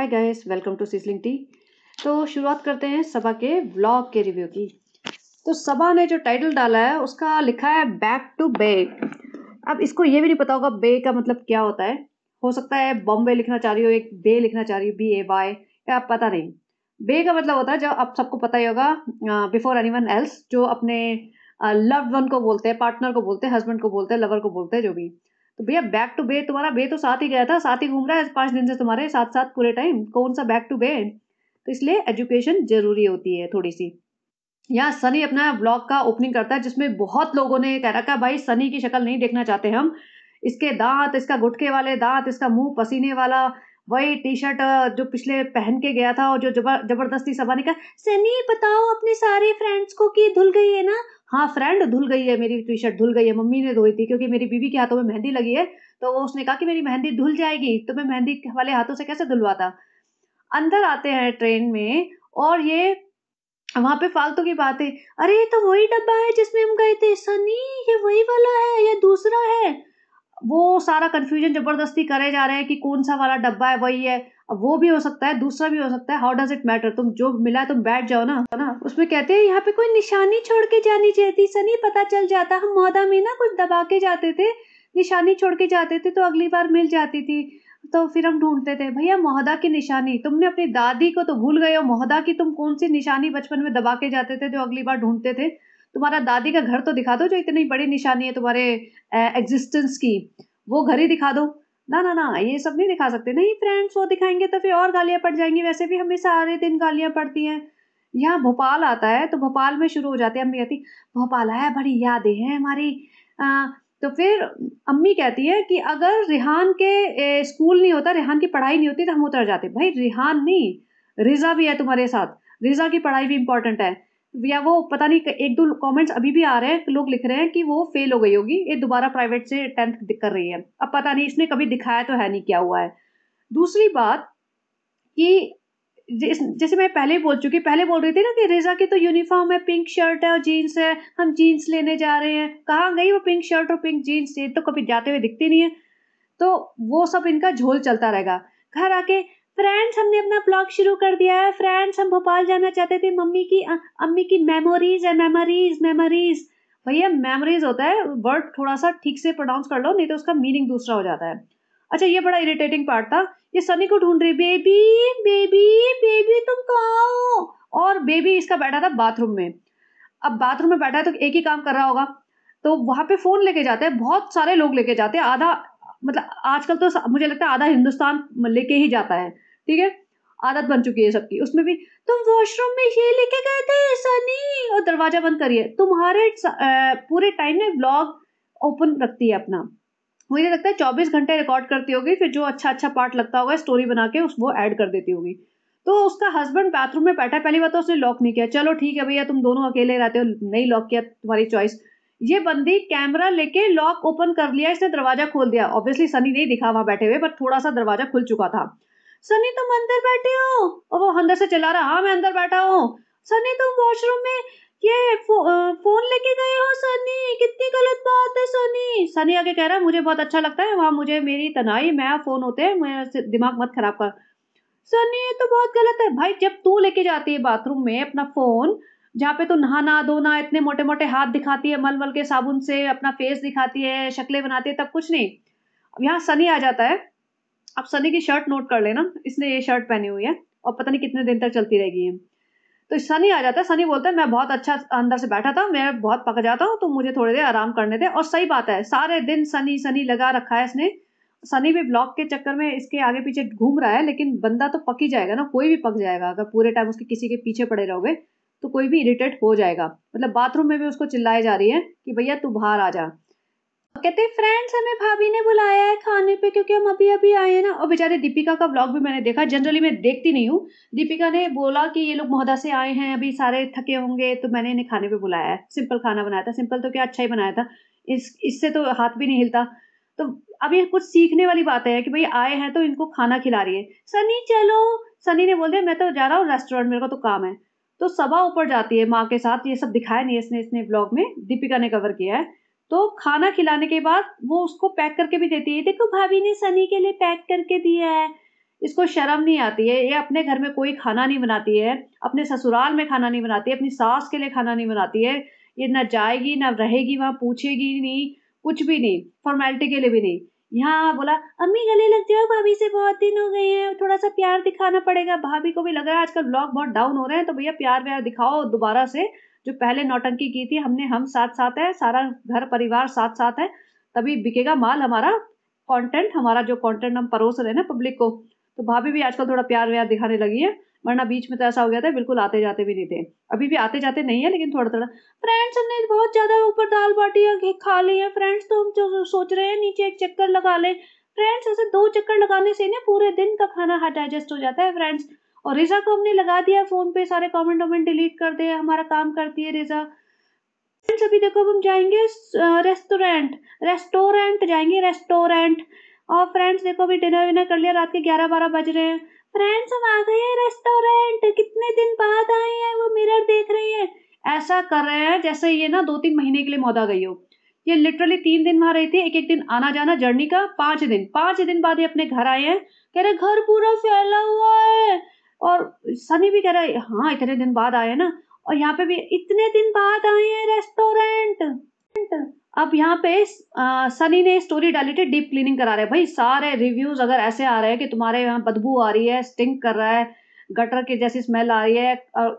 hi guys welcome to sizzling tea तो शुरुआत करते हैं सभा के ब्लॉग के रिव्यू की तो सभा ने जो टाइटल डाला है उसका लिखा है बैक टू बे अब इसको ये भी नहीं पता होगा बे का मतलब क्या होता है हो सकता है बॉम्बे लिखना चाह रही हो एक बे लिखना चाह रही हो बी ए वाई या पता नहीं बे का मतलब होता है जब आप सबको पता ही होगा बिफोर एनी वन एल्स जो अपने लव्ड वन को बोलते हैं पार्टनर को बोलते हैं हस्बैंड को बोलते हैं लवर को बोलते हैं जो भी तो भैया बैक टू बे तुम्हारा बे तो साथ ही गया था साथ ही घूम रहा है पांच दिन से तुम्हारे साथ साथ पूरे टाइम कौन सा बैक टू बे तो इसलिए एजुकेशन जरूरी होती है थोड़ी सी यहाँ सनी अपना ब्लॉग का ओपनिंग करता है जिसमें बहुत लोगों ने कह रखा भाई सनी की शक्ल नहीं देखना चाहते हम इसके दांत इसका गुटके वाले दांत इसका मुंह पसीने वाला वही टी शर्ट जो पिछले पहन के गया था और जो जबर जबरदस्ती सभा ने कहा सनी बताओ अपने सारे फ्रेंड्स को कि धुल गई है ना हाँ फ्रेंड धुल गई है मेरी टी शर्ट धुल गई है मम्मी ने धोई थी क्योंकि मेरी बीवी के हाथों में मेहंदी लगी है तो वो उसने कहा कि मेरी मेहंदी धुल जाएगी तो मैं मेहंदी वाले हाथों से कैसे धुलवाता अंदर आते हैं ट्रेन में और ये वहां पे फालतू की बात है अरे ये तो वही डब्बा है जिसमें हम गए थे सनी ये वही वाला है ये दूसरा है वो सारा कन्फ्यूजन जबरदस्ती करे जा रहे हैं कि कौन सा वाला डब्बा है वही है अब वो भी हो सकता है दूसरा भी हो सकता है हाउ डज इट मैटर तुम जो मिला तुम बैठ जाओ ना ना उसमें कहते हैं यहाँ पे कोई निशानी छोड़ के जानी चाहती सनी पता चल जाता हम मौदा में ना कुछ दबा के जाते थे निशानी छोड़ के जाते थे तो अगली बार मिल जाती थी तो फिर हम ढूंढते थे भैया मोहदा की निशानी तुमने अपनी दादी को तो भूल गए हो मोहदा की तुम कौन सी निशानी बचपन में दबा के जाते थे जो अगली बार ढूंढते थे तुम्हारा दादी का घर तो दिखा दो जो इतनी बड़ी निशानी है तुम्हारे एग्जिस्टेंस की वो घर ही दिखा दो ना ना ना ये सब नहीं दिखा सकते नहीं फ्रेंड्स वो दिखाएंगे तो फिर और गालियाँ पड़ जाएंगी वैसे भी हमें सारे दिन गालियाँ पड़ती हैं यहाँ भोपाल आता है तो भोपाल में शुरू हो जाते हैं अम्मी कहती भोपाल आया बड़ी यादें हैं हमारी तो फिर अम्मी कहती है कि अगर रिहान के ए, स्कूल नहीं होता रिहान की पढ़ाई नहीं होती तो हम उतर जाते भाई रिहान नहीं रिजा भी है तुम्हारे साथ रिजा की पढ़ाई भी इंपॉर्टेंट है या वो पता नहीं एक दो कमेंट्स अभी भी आ रहे हैं लोग लिख रहे हैं कि वो फेल हो गई होगी ये दोबारा प्राइवेट से टेंथ कर रही है अब पता नहीं इसने कभी दिखाया तो है नहीं क्या हुआ है दूसरी बात कि जैसे मैं पहले बोल चुकी पहले बोल रही थी ना कि रेजा की तो यूनिफॉर्म है पिंक शर्ट है और जीन्स है हम जीन्स लेने जा रहे हैं कहाँ गई वो पिंक शर्ट और पिंक जीन्स ये तो कभी जाते हुए दिखती नहीं है तो वो सब इनका झोल चलता रहेगा घर आके फ्रेंड्स हमने अपना ब्लॉग शुरू कर दिया है फ्रेंड्स हम भोपाल जाना चाहते थे मम्मी की अम्मी की मेमोरीज है मेमोरीज मेमोरीज भैया मेमोरीज होता है वर्ड थोड़ा सा ठीक से प्रोनाउंस कर लो नहीं तो उसका मीनिंग दूसरा हो जाता है अच्छा ये बड़ा इरिटेटिंग पार्ट था ये सनी को ढूंढ रही बेबी बेबी बेबी तुम कहो और बेबी इसका बैठा था बाथरूम में अब बाथरूम में बैठा है तो एक ही काम कर रहा होगा तो वहां पे फ़ोन लेके जाते हैं बहुत सारे लोग लेके जाते हैं आधा मतलब आजकल तो मुझे लगता है आधा हिंदुस्तान लेके ही जाता है ठीक है आदत बन चुकी है सबकी उसमें भी तुम वॉशरूम में ये लेके गए थे सनी और दरवाजा बंद करिए तुम्हारे पूरे टाइम में ब्लॉग ओपन रखती है अपना मुझे लगता है चौबीस घंटे रिकॉर्ड करती होगी फिर जो अच्छा अच्छा पार्ट लगता होगा स्टोरी बना के उस वो ऐड कर देती होगी तो उसका हस्बैंड बाथरूम में बैठा पहली बार तो उसने लॉक नहीं किया चलो ठीक है भैया तुम दोनों अकेले रहते हो नहीं लॉक किया तुम्हारी चॉइस ये बंदी कैमरा लेके लॉक ओपन कर लिया इसने दरवाजा खोल दिया ऑब्वियसली सनी नहीं दिखा वहां बैठे हुए पर थोड़ा सा दरवाजा खुल चुका था सनी तुम अंदर बैठे हो और वो अंदर से चला रहा हाँ मैं अंदर बैठा हूँ सनी तुम वॉशरूम में ये फो, फोन लेके गए हो सनी कितनी गलत बात है सनी सनी आगे कह रहा है मुझे बहुत अच्छा लगता है वहां मुझे मेरी तनाई मैं फोन होते हैं मैं दिमाग मत खराब कर सनी ये तो बहुत गलत है भाई जब तू लेके जाती है बाथरूम में अपना फोन जहाँ पे तो नहाना धोना इतने मोटे मोटे हाथ दिखाती है मल मल के साबुन से अपना फेस दिखाती है शक्लें बनाती है तब कुछ नहीं अब यहाँ सनी आ जाता है अब सनी की शर्ट नोट कर लेना इसने ये शर्ट पहनी हुई है और पता नहीं कितने दिन तक चलती रहेगी ये तो सनी आ जाता है सनी बोलता है मैं बहुत अच्छा अंदर से बैठा था मैं बहुत पक जाता हूँ तो मुझे थोड़ी देर आराम करने दे और सही बात है सारे दिन सनी सनी लगा रखा है इसने सनी भी ब्लॉक के चक्कर में इसके आगे पीछे घूम रहा है लेकिन बंदा तो पक ही जाएगा ना कोई भी पक जाएगा अगर पूरे टाइम उसके किसी के पीछे पड़े रहोगे तो कोई भी इरिटेट हो जाएगा मतलब बाथरूम में भी उसको चिल्लाई जा रही है कि भैया तू बाहर आ जा कहते फ्रेंड्स हमें भाभी ने बुलाया है खाने पे क्योंकि हम अभी अभी आए हैं ना और बेचारे दीपिका का ब्लॉग भी मैंने देखा जनरली मैं देखती नहीं हूँ दीपिका ने बोला कि ये लोग महोदा से आए हैं अभी सारे थके होंगे तो मैंने इन्हें खाने पे बुलाया है सिंपल खाना बनाया था सिंपल तो क्या अच्छा ही बनाया था इस इससे तो हाथ भी नहीं हिलता तो अभी कुछ सीखने वाली बात है कि भाई आए हैं तो इनको खाना खिला रही है सनी चलो सनी ने बोल दिया मैं तो जा रहा हूँ रेस्टोरेंट मेरे को तो काम है तो सभा ऊपर जाती है माँ के साथ ये सब दिखाया नहीं इसने इसने ब्लॉग में दीपिका ने कवर किया है तो खाना खिलाने के बाद वो उसको पैक करके भी देती है देखो भाभी ने सनी के लिए पैक करके दिया है इसको शर्म नहीं आती है ये अपने घर में कोई खाना नहीं बनाती है अपने ससुराल में खाना नहीं बनाती है अपनी सास के लिए खाना नहीं बनाती है ये ना जाएगी ना रहेगी वहाँ पूछेगी नहीं कुछ भी नहीं फॉर्मेलिटी के लिए भी नहीं यहाँ बोला अम्मी गले लग जाओ भाभी से बहुत दिन हो गए हैं थोड़ा सा प्यार दिखाना पड़ेगा भाभी को भी लग रहा है आजकल ब्लॉग बहुत डाउन हो रहे हैं तो भैया प्यार व्यार दिखाओ दोबारा से जो पहले नौटंकी की थी हमने हम साथ साथ है सारा घर परिवार साथ साथ है तभी बिकेगा माल हमारा कंटेंट हमारा जो कंटेंट हम परोस रहे ना पब्लिक को तो भाभी भी आजकल थोड़ा प्यार व्यार दिखाने लगी है वरना बीच में तो ऐसा हो गया था बिल्कुल आते जाते भी नहीं थे अभी भी आते जाते नहीं है लेकिन थोड़ा थोड़ा फ्रेंड्स हमने बहुत ज़्यादा ऊपर दाल बाटी खा ली है फ्रेंड्स तो हम जो सोच रहे हैं नीचे एक चक्कर लगा लें फ्रेंड्स ऐसे दो चक्कर लगाने से ना पूरे दिन का खाना हाँ डाइजेस्ट हो जाता है फ्रेंड्स और रिजा को हमने लगा दिया फ़ोन पे सारे कमेंट वमेंट डिलीट कर दिए हमारा काम करती है रिजा फ्रेंड्स अभी देखो अब हम जाएंगे रेस्टोरेंट रेस्टोरेंट जाएंगे रेस्टोरेंट और फ्रेंड्स देखो अभी डिनर विनर कर लिया रात के ग्यारह बारह बज रहे हैं फ्रेंड्स हम आ गए हैं रेस्टोरेंट कितने दिन बाद आए हैं वो मिरर देख रही है ऐसा कर रहे हैं जैसे ये ना दो तीन महीने के लिए मौत आ गई हो ये लिटरली तीन दिन वहां रही थी एक एक दिन आना जाना जर्नी का पांच दिन पांच दिन बाद ये अपने घर आए हैं कह रहे घर पूरा फैला हुआ है और सनी भी कह रहा है हाँ इतने दिन बाद आए ना और यहाँ पे भी इतने दिन बाद आए हैं रेस्टोरेंट अब यहाँ पे सनी ने स्टोरी डाली थी डीप क्लीनिंग करा रहे भाई सारे रिव्यूज अगर ऐसे आ रहे हैं कि तुम्हारे यहाँ बदबू आ रही है स्टिंक कर रहा है गटर की जैसी स्मेल आ रही है और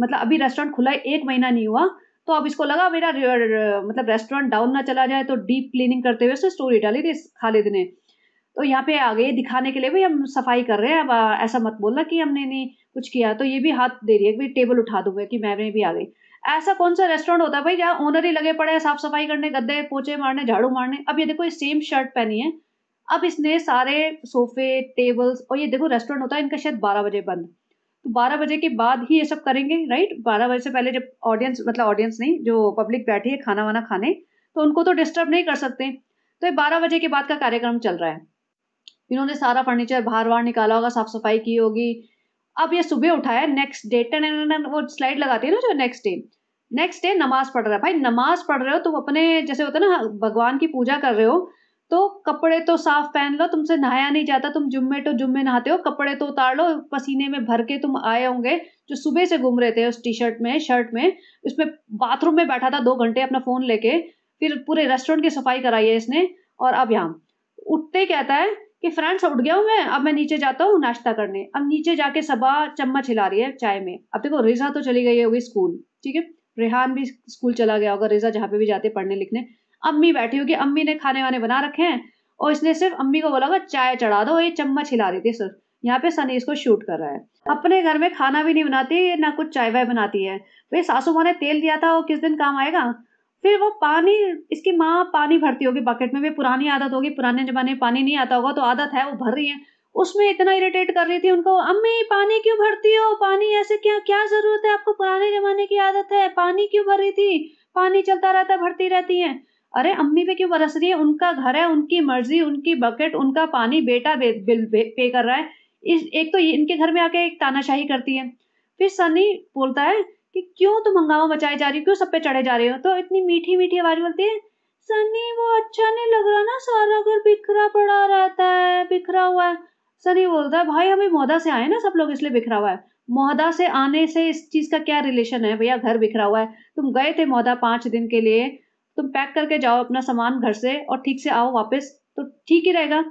मतलब अभी रेस्टोरेंट खुला है एक महीना नहीं हुआ तो अब इसको लगा मेरा मतलब रेस्टोरेंट डाउन ना चला जाए तो डीप क्लीनिंग करते हुए स्टोरी डाली थी खालिद ने तो यहाँ पे आ गए दिखाने के लिए भाई हम सफाई कर रहे हैं अब ऐसा मत बोलना कि हमने नहीं कुछ किया तो ये भी हाथ दे रही है कि टेबल उठा दूंगा कि मैं भी आ गई ऐसा कौन सा रेस्टोरेंट होता है भाई जहाँ ओनर ही लगे पड़े हैं साफ सफाई करने गद्दे पोचे मारने झाड़ू मारने अब ये देखो ये सेम शर्ट पहनी है अब इसने सारे सोफे टेबल्स और ये देखो रेस्टोरेंट होता है इनका शायद बारह बजे बंद तो बारह बजे के बाद ही ये सब करेंगे राइट बारह बजे से पहले जब ऑडियंस मतलब ऑडियंस नहीं जो पब्लिक बैठी है खाना वाना खाने तो उनको तो डिस्टर्ब नहीं कर सकते तो ये बारह बजे के बाद का कार्यक्रम चल रहा है इन्होंने सारा फर्नीचर बाहर बाहर निकाला होगा साफ सफाई की होगी अब ये सुबह उठाया नेक्स्ट डे टन वो स्लाइड लगाती है ना जो नेक्स्ट डे नेक्स्ट डे नमाज पढ़ रहा है भाई नमाज पढ़ रहे हो तुम अपने जैसे होता है ना भगवान की पूजा कर रहे हो तो कपड़े तो साफ पहन लो तुमसे नहाया नहीं जाता तुम जुम्मे तो जुम्मे नहाते हो कपड़े तो उतार लो पसीने में भर के तुम आए होंगे जो सुबह से घूम रहे थे उस टी शर्ट में शर्ट में उसमें बाथरूम में बैठा था दो घंटे अपना फ़ोन लेके फिर पूरे रेस्टोरेंट की सफाई कराई है इसने और अब यहाँ उठते कहता है कि फ्रेंड्स उठ गया हूँ मैं अब मैं नीचे जाता हूँ नाश्ता करने अब नीचे जाके सबा चम्मच हिला रही है चाय में अब देखो रिजा तो चली गई होगी स्कूल ठीक है रेहान भी स्कूल चला गया होगा रिजा जहाँ पे भी जाते पढ़ने लिखने अम्मी बैठी होगी अम्मी ने खाने वाने बना रखे हैं और इसने सिर्फ अम्मी को बोला होगा चाय चढ़ा दो ये चम्मच हिला रही थी सिर्फ यहाँ पे सनी इसको शूट कर रहा है अपने घर में खाना भी नहीं बनाती ना कुछ चाय वाय बनाती है भाई तो सासू माँ ने तेल दिया था वो किस दिन काम आएगा फिर वो पानी इसकी माँ पानी भरती होगी बकेट में भी पुरानी आदत होगी पुराने ज़माने में पानी नहीं आता होगा तो आदत है वो भर रही है उसमें इतना इरिटेट कर रही थी उनको अम्मी पानी क्यों भरती हो पानी ऐसे क्या क्या ज़रूरत है आपको पुराने ज़माने की आदत है पानी क्यों भर रही थी पानी चलता रहता भरती रहती है अरे अम्मी पे क्यों बरस रही है उनका घर है उनकी मर्जी उनकी बकेट उनका पानी बेटा बिल पे कर रहा है इस एक तो इनके घर में आके एक तानाशाही करती है फिर सनी बोलता है कि क्यों तुम हंगामा मचाए जा रही हो क्यों सब पे चढ़े जा रहे हो तो इतनी मीठी मीठी आवाज बोलती है सनी वो अच्छा नहीं लग रहा ना सारा घर बिखरा पड़ा रहता है बिखरा हुआ है सनी बोलता है भाई हमें मोहदा से आए ना सब लोग इसलिए बिखरा हुआ है मोहदा से आने से इस चीज़ का क्या रिलेशन है भैया घर बिखरा हुआ है तुम गए थे मोहदा पांच दिन के लिए तुम पैक करके जाओ अपना सामान घर से और ठीक से आओ वापस तो ठीक ही रहेगा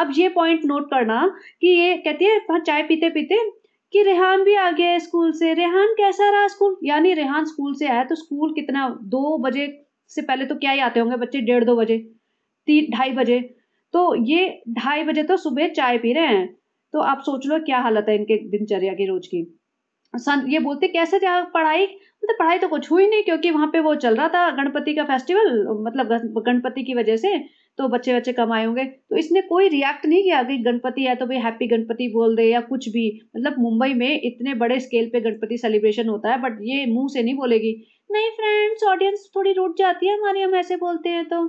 अब ये पॉइंट नोट करना कि ये कहती है हाँ, चाय पीते पीते कि रेहान भी आ गया है स्कूल से रेहान कैसा रहा स्कूल यानी रेहान स्कूल से आया तो स्कूल कितना दो बजे से पहले तो क्या ही आते होंगे बच्चे डेढ़ दो बजे तीन ढाई बजे तो ये ढाई बजे तो सुबह चाय पी रहे हैं तो आप सोच लो क्या हालत है इनके दिनचर्या की रोज की सन ये बोलते कैसे जा पढ़ाई मतलब पढ़ाई तो कुछ हुई नहीं क्योंकि वहां पे वो चल रहा था गणपति का फेस्टिवल मतलब गणपति की वजह से तो बच्चे बच्चे कमाए होंगे तो इसने कोई रिएक्ट नहीं किया कि गणपति है तो भाई हैप्पी गणपति बोल दे या कुछ भी मतलब मुंबई में इतने बड़े स्केल पे गणपति सेलिब्रेशन होता है बट ये मुंह से नहीं बोलेगी नहीं फ्रेंड्स ऑडियंस थोड़ी रुट जाती है हमारे हम ऐसे बोलते हैं तो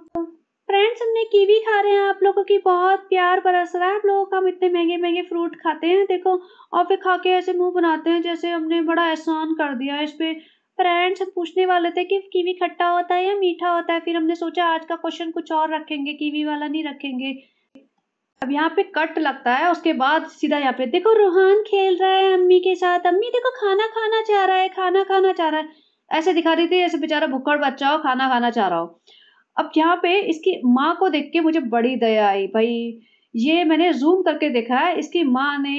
फ्रेंड्स हमने कीवी खा रहे हैं आप लोगों की बहुत प्यार बरस रहा है आप लोगों का हम इतने महंगे महंगे फ्रूट खाते हैं देखो और फिर खा के ऐसे मुंह बनाते हैं जैसे हमने बड़ा एहसान कर दिया है इस पर फ्रेंड्स पूछने वाले थे कि कीवी खट्टा होता है या मीठा होता है फिर हमने सोचा आज का क्वेश्चन कुछ और रखेंगे कीवी वाला नहीं रखेंगे अब यहाँ पे कट लगता है उसके बाद सीधा यहाँ पे देखो रूहान खेल रहा है अम्मी के साथ अम्मी देखो खाना खाना चाह रहा है खाना खाना चाह रहा है ऐसे दिखा रही थी ऐसे बेचारा भुक्कड़ बच्चा हो खाना खाना चाह रहा हो अब यहाँ पे इसकी माँ को देख के मुझे बड़ी दया आई भाई ये मैंने जूम करके देखा है इसकी माँ ने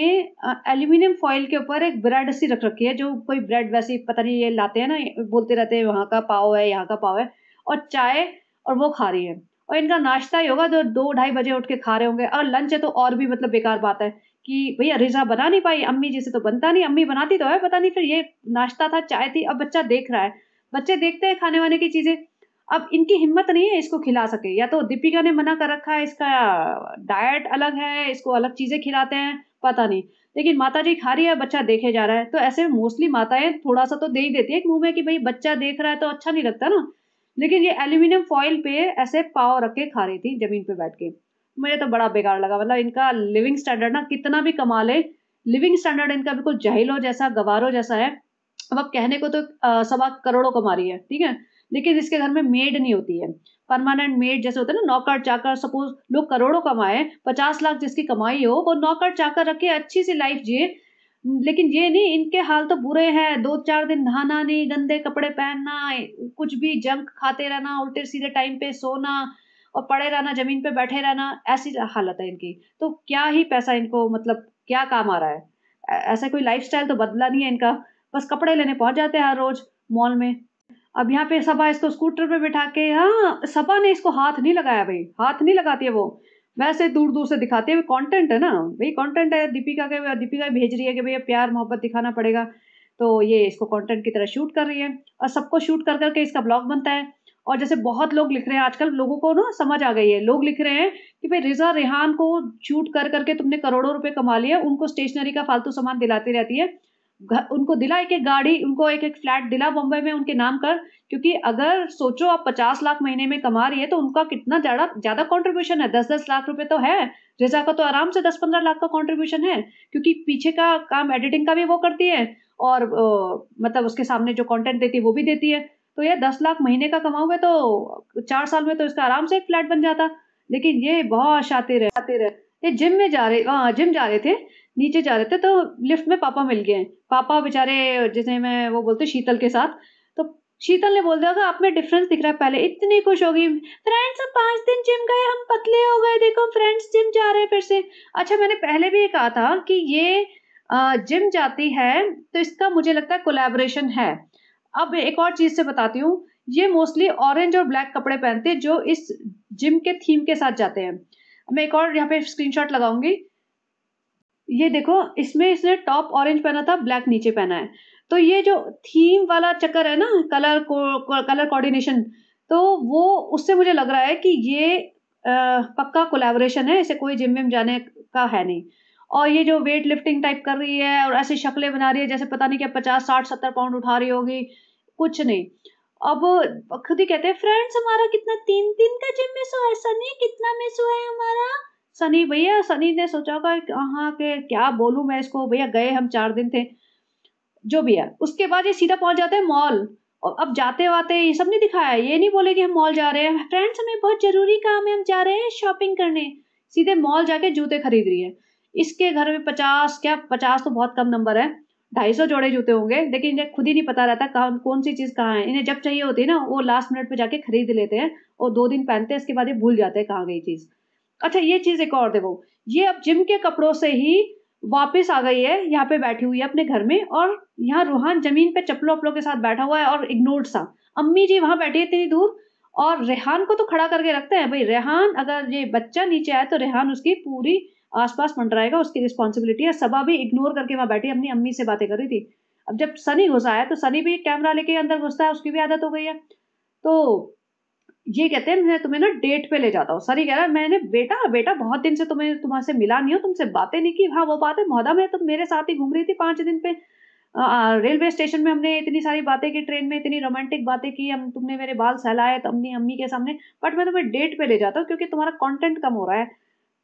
एल्यूमिनियम फॉइल के ऊपर एक ब्रेड सी रख रखी है जो कोई ब्रेड वैसे पता नहीं ये लाते हैं ना बोलते रहते हैं वहाँ का पाव है यहाँ का पाव है और चाय और वो खा रही है और इनका नाश्ता ही होगा जो तो दो ढाई बजे उठ के खा रहे होंगे अगर लंच है तो और भी मतलब बेकार बात है कि भैया रिजा बना नहीं पाई अम्मी जी से तो बनता नहीं अम्मी बनाती तो है पता नहीं फिर ये नाश्ता था चाय थी अब बच्चा देख रहा है बच्चे देखते हैं खाने वाने की चीज़ें अब इनकी हिम्मत नहीं है इसको खिला सके या तो दीपिका ने मना कर रखा है इसका डाइट अलग है इसको अलग चीज़ें खिलाते हैं पता नहीं लेकिन माता जी खा रही है बच्चा देखे जा रहा है तो ऐसे मोस्टली माताएं थोड़ा सा तो दे ही देती है एक मुंह में कि भाई बच्चा देख रहा है तो अच्छा नहीं लगता ना लेकिन ये एल्यूमिनियम फॉइल पे ऐसे पाव रख के खा रही थी जमीन पे बैठ के मुझे तो बड़ा बेकार लगा मतलब इनका लिविंग स्टैंडर्ड ना कितना भी कमा ले लिविंग स्टैंडर्ड इनका बिल्कुल जहिलो जैसा गवारो जैसा है अब अब कहने को तो सवा करोड़ों कमा रही है ठीक है लेकिन जिसके घर में मेड नहीं होती है परमानेंट मेड जैसे होते हैं ना नौकर चाकर सपोज लोग करोड़ों कमाए पचास लाख जिसकी कमाई हो वो नौकर चाकर रखे अच्छी सी लाइफ जिए लेकिन ये नहीं इनके हाल तो बुरे हैं दो चार दिन नहाना नहीं गंदे कपड़े पहनना कुछ भी जंक खाते रहना उल्टे सीधे टाइम पे सोना और पड़े रहना जमीन पे बैठे रहना ऐसी हालत है इनकी तो क्या ही पैसा इनको मतलब क्या काम आ रहा है ऐसा कोई लाइफ तो बदला नहीं है इनका बस कपड़े लेने पहुंच जाते हैं हर रोज मॉल में अब यहाँ पे सपा इसको स्कूटर पे बिठा के हाँ सपा ने इसको हाथ नहीं लगाया भाई हाथ नहीं लगाती है वो वैसे दूर दूर से दिखाती है कंटेंट है ना भाई कंटेंट है दीपिका के दीपिका भेज रही है कि भैया प्यार मोहब्बत दिखाना पड़ेगा तो ये इसको कंटेंट की तरह शूट कर रही है और सबको शूट कर करके इसका ब्लॉग बनता है और जैसे बहुत लोग लिख रहे हैं आजकल लोगों को ना समझ आ गई है लोग लिख रहे हैं कि भाई रिजा रेहान को शूट कर करके तुमने करोड़ों रुपए कमा लिए उनको स्टेशनरी का फालतू सामान दिलाती रहती है उनको दिला एक एक गाड़ी उनको एक एक फ्लैट दिला बम्बई में उनके नाम कर क्योंकि अगर सोचो आप पचास लाख महीने में कमा रही है तो उनका कितना ज्यादा ज्यादा कॉन्ट्रीब्यूशन है दस दस लाख रुपए तो है रिजा का तो आराम से दस पंद्रह लाख का कॉन्ट्रीब्यूशन है क्योंकि पीछे का काम एडिटिंग का भी वो करती है और ओ, मतलब उसके सामने जो कॉन्टेंट देती है वो भी देती है तो ये दस लाख महीने का कमाओगे तो चार साल में तो इसका आराम से एक फ्लैट बन जाता लेकिन ये बहुत शातिर है शातिर है ये जिम में जा रहे हाँ जिम जा रहे थे नीचे जा रहे थे तो लिफ्ट में पापा मिल गए पापा बेचारे जैसे मैं वो बोलते शीतल के साथ तो शीतल ने बोल दिया आप में डिफरेंस दिख रहा है पहले इतनी खुश होगी फ्रेंड्स हम पांच दिन जिम गए हम पतले हो गए देखो फ्रेंड्स जिम जा रहे हैं फिर से अच्छा मैंने पहले भी ये कहा था कि ये जिम जाती है तो इसका मुझे लगता है कोलेबोरेशन है अब एक और चीज़ से बताती हूँ ये मोस्टली ऑरेंज और ब्लैक कपड़े पहनते हैं जो इस जिम के थीम के साथ जाते हैं मैं एक और यहाँ पे स्क्रीनशॉट लगाऊंगी ये देखो इसमें इसने टॉप ऑरेंज पहना था ब्लैक नीचे पहना है तो ये जो थीम वाला चक्कर है ना कलर को कलर कोऑर्डिनेशन तो वो उससे मुझे लग रहा है कि ये आ, पक्का कोलैबोरेशन है इसे कोई जिम विम जाने का है नहीं और ये जो वेट लिफ्टिंग टाइप कर रही है और ऐसी शक्लें बना रही है जैसे पता नहीं क्या पचास साठ सत्तर पाउंड उठा रही होगी कुछ नहीं अब खुद ही कहते हैं फ्रेंड्स हमारा कितना तीन तीन का जिम में सो ऐसा नहीं कितना में सो है हमारा सनी भैया सनी ने सोचा होगा कहाँ हाँ, के क्या बोलूँ मैं इसको भैया गए हम चार दिन थे जो भी है उसके बाद ये सीधा पहुंच जाते हैं मॉल और अब जाते वाते ये सब नहीं दिखाया ये नहीं बोले कि हम मॉल जा रहे हैं फ्रेंड्स हमें बहुत ज़रूरी काम है हम जा रहे हैं शॉपिंग करने सीधे मॉल जाके जूते खरीद रही है इसके घर में पचास क्या पचास तो बहुत कम नंबर है ढाई सौ जोड़े जूते होंगे लेकिन इन्हें खुद ही नहीं पता रहता कहाँ कौन सी चीज़ कहाँ है इन्हें जब चाहिए होती है ना वो लास्ट मिनट पर जाके खरीद लेते हैं और दो दिन पहनते हैं इसके बाद ये भूल जाते हैं कहाँ गई चीज़ अच्छा ये चीज़ एक और देखो ये अब जिम के कपड़ों से ही वापस आ गई है यहाँ पे बैठी हुई है अपने घर में और यहाँ रूहान जमीन पे चप्पलों वपलों के साथ बैठा हुआ है और इग्नोर्ड सा अम्मी जी वहाँ बैठी है इतनी दूर और रेहान को तो खड़ा करके रखते हैं भाई रेहान अगर ये बच्चा नीचे आया तो रेहान उसकी पूरी आसपास मंडराएगा उसकी रिस्पॉन्सिबिलिटी है सबा भी इग्नोर करके वहाँ बैठी अपनी अम्मी से बातें कर रही थी अब जब सनी घुसा है तो सनी भी कैमरा लेके अंदर घुसता है उसकी भी आदत हो गई है तो ये कहते हैं मैं तुम्हें ना डेट पे ले जाता हूँ सर ये कह रहा है मैंने बेटा बेटा बहुत दिन से तुम्हें तुम्हारे मिला नहीं हो तुमसे बातें नहीं की हाँ वो बात है मोहदा में तुम तो मेरे साथ ही घूम रही थी पांच दिन पे रेलवे स्टेशन में हमने इतनी सारी बातें की ट्रेन में इतनी रोमांटिक बातें की हम तुमने मेरे बाल सहलाए अपनी अम्मी के सामने बट मैं तुम्हें डेट पे ले जाता हूँ क्योंकि तुम्हारा कॉन्टेंट कम हो रहा है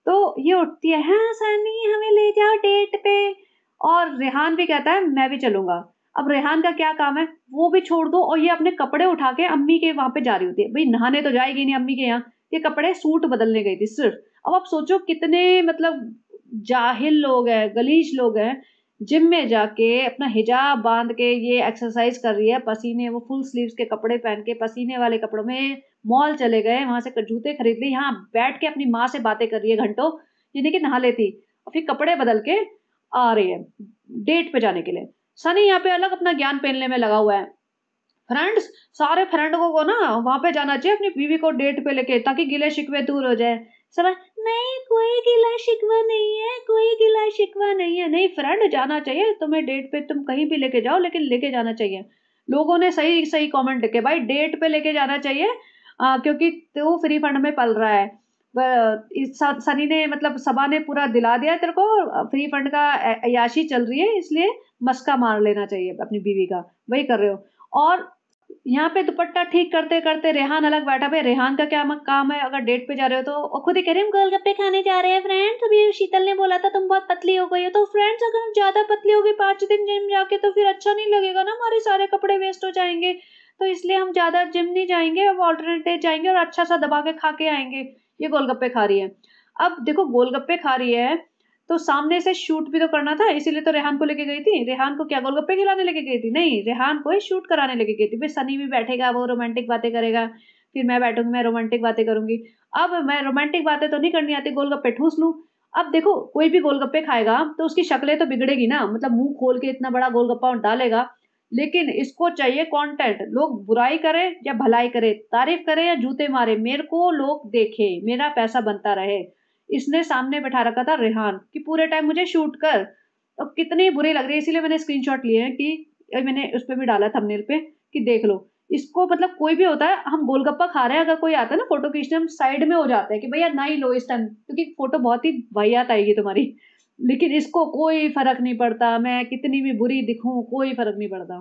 तो ये उठती है हाँ सनी हमें ले जाओ डेट पे और रेहान भी कहता है मैं भी चलूंगा अब रेहान का क्या काम है वो भी छोड़ दो और ये अपने कपड़े उठा के अम्मी के वहाँ पे जा रही होती है भाई नहाने तो जाएगी नहीं अम्मी के यहाँ ये कपड़े सूट बदलने गई थी सिर्फ अब आप सोचो कितने मतलब जाहिल लोग हैं गलीज लोग हैं जिम में जाके अपना हिजाब बांध के ये एक्सरसाइज कर रही है पसीने वो फुल स्लीव्स के कपड़े पहन के पसीने वाले कपड़ों में मॉल चले गए वहां से जूते खरीद लिए यहाँ बैठ के अपनी माँ से बातें कर रही है घंटों यानी कि नहा लेती और फिर कपड़े बदल के आ रही है डेट पे जाने के लिए सनी यहाँ पे अलग अपना ज्ञान पहनने में लगा हुआ है फ्रेंड्स सारे फ्रेंड को, को ना वहां पे जाना चाहिए अपनी बीवी को डेट पे लेके ताकि गिले शिकवे दूर हो जाए सब नहीं कोई गिला शिकवा नहीं है कोई गिला शिकवा नहीं है नहीं फ्रेंड जाना चाहिए तुम्हें डेट पे तुम कहीं भी लेके जाओ लेकिन लेके जाना चाहिए लोगों ने सही सही कमेंट लिखे भाई डेट पे लेके जाना चाहिए आ, क्योंकि तो फ्री फंड में पल रहा है इस सनी ने मतलब सभा ने पूरा दिला दिया तेरे को फ्री फंड का अयाशी चल रही है इसलिए मस्का मार लेना चाहिए अपनी बीवी का वही कर रहे हो और यहाँ पे दुपट्टा ठीक करते करते रेहान अलग बैठा भाई रेहान का क्या काम है अगर डेट पे जा रहे हो तो खुद ही कह रहे हम गोलगप्पे खाने जा रहे हैं फ्रेंड्स अभी शीतल ने बोला था तुम बहुत पतली हो गई हो तो फ्रेंड्स अगर हम ज्यादा पतली हो गई पांच दिन जिम जाके तो फिर अच्छा नहीं लगेगा ना हमारे सारे कपड़े वेस्ट हो जाएंगे तो इसलिए हम ज्यादा जिम नहीं जाएंगे अब ऑल्टरनेट जाएंगे और अच्छा सा दबा के खा के आएंगे ये गोलगप्पे खा रही है अब देखो गोलगप्पे खा रही है तो सामने से शूट भी तो करना था इसीलिए तो रेहान को लेके गई थी रेहान को क्या गोलगप्पे खिलाने लेके गई थी नहीं रेहान को ही शूट कराने लेके गई थी फिर सनी भी बैठेगा वो रोमांटिक बातें करेगा फिर मैं बैठूंगी मैं रोमांटिक बातें करूंगी अब मैं रोमांटिक बातें तो नहीं करनी आती गोलगप्पे ठूस लूँ अब देखो कोई भी गोलगप्पे खाएगा तो उसकी शक्लें तो बिगड़ेगी ना मतलब मुंह खोल के इतना बड़ा गोलगप्पा डालेगा लेकिन इसको चाहिए कंटेंट लोग बुराई करें या भलाई करें तारीफ करें या जूते मारे मेरे को लोग देखें मेरा पैसा बनता रहे इसने सामने बैठा रखा था रेहान कि पूरे टाइम मुझे शूट कर तो कितने बुरे लग रहे हैं इसीलिए मैंने शॉट लिए हैं कि मैंने उस पर भी डाला थंबनेल पे कि देख लो इसको मतलब कोई भी होता है हम गोलगप्पा खा रहे हैं अगर कोई आता है ना फोटो खींचने हम साइड में हो जाते हैं कि भैया ना ही लो इस टाइम क्योंकि फोटो बहुत ही वाहियात आएगी तुम्हारी लेकिन इसको कोई फर्क नहीं पड़ता मैं कितनी भी बुरी दिखूं कोई फर्क नहीं पड़ता